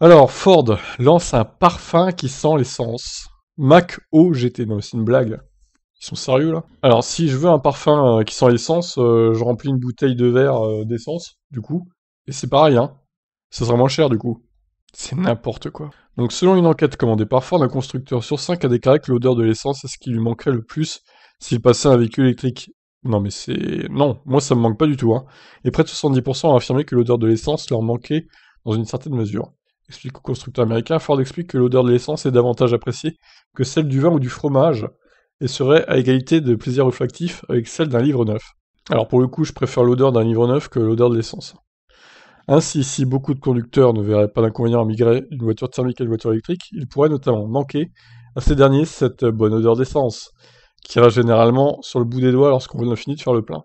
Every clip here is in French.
Alors, Ford lance un parfum qui sent l'essence. Mac OGT, GT. Non, c'est une blague. Ils sont sérieux là Alors, si je veux un parfum euh, qui sent l'essence, euh, je remplis une bouteille de verre euh, d'essence, du coup. Et c'est pareil, hein. Ça sera moins cher, du coup. C'est n'importe quoi. Donc, selon une enquête commandée par Ford, un constructeur sur 5 a déclaré que l'odeur de l'essence est ce qui lui manquerait le plus s'il passait un véhicule électrique. Non, mais c'est. Non, moi ça me manque pas du tout, hein. Et près de 70% ont affirmé que l'odeur de l'essence leur manquait dans une certaine mesure explique au constructeur américain, Ford explique que l'odeur de l'essence est davantage appréciée que celle du vin ou du fromage et serait à égalité de plaisir olfactif avec celle d'un livre neuf. Alors pour le coup, je préfère l'odeur d'un livre neuf que l'odeur de l'essence. Ainsi, si beaucoup de conducteurs ne verraient pas d'inconvénient à migrer d'une voiture thermique à une voiture électrique, ils pourraient notamment manquer à ces derniers cette bonne odeur d'essence, qui reste généralement sur le bout des doigts lorsqu'on veut finir de faire le plein.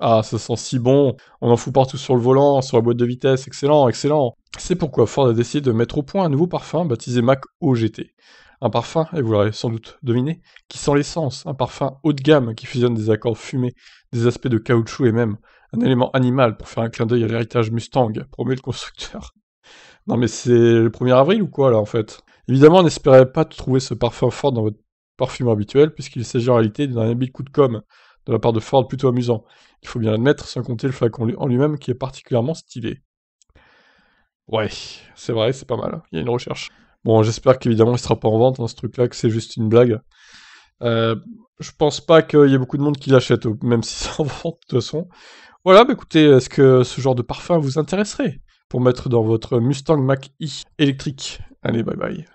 Ah, ça sent si bon, on en fout partout sur le volant, sur la boîte de vitesse, excellent, excellent. C'est pourquoi Ford a décidé de mettre au point un nouveau parfum baptisé Mac OGT. Un parfum, et vous l'aurez sans doute deviné, qui sent l'essence, un parfum haut de gamme qui fusionne des accords fumés, des aspects de caoutchouc et même un élément animal pour faire un clin d'œil à l'héritage Mustang, promet le constructeur. Non mais c'est le 1er avril ou quoi là en fait Évidemment, on n'espérait pas trouver ce parfum Ford dans votre parfum habituel, puisqu'il s'agit en réalité d'un habit coup de com' de la part de Ford plutôt amusant. Il faut bien l'admettre, sans compter le flacon en lui-même qui est particulièrement stylé. Ouais, c'est vrai, c'est pas mal. Il y a une recherche. Bon, j'espère qu'évidemment, il sera pas en vente, hein, ce truc-là, que c'est juste une blague. Euh, je pense pas qu'il y ait beaucoup de monde qui l'achète, même si c'est en vente, de toute façon. Voilà, mais bah, écoutez, est-ce que ce genre de parfum vous intéresserait pour mettre dans votre Mustang Mach-E électrique Allez, bye bye.